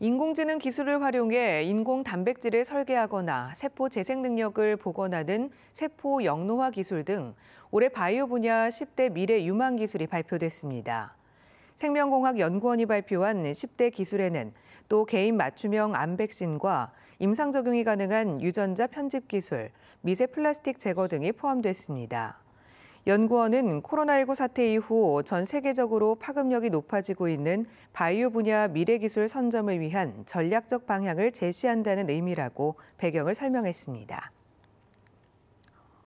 인공지능 기술을 활용해 인공 단백질을 설계하거나 세포 재생 능력을 복원하는 세포 영노화 기술 등 올해 바이오 분야 10대 미래 유망 기술이 발표됐습니다. 생명공학 연구원이 발표한 10대 기술에는 또 개인 맞춤형 암 백신과 임상 적용이 가능한 유전자 편집 기술, 미세 플라스틱 제거 등이 포함됐습니다. 연구원은 코로나19 사태 이후 전 세계적으로 파급력이 높아지고 있는 바이오 분야 미래기술 선점을 위한 전략적 방향을 제시한다는 의미라고 배경을 설명했습니다.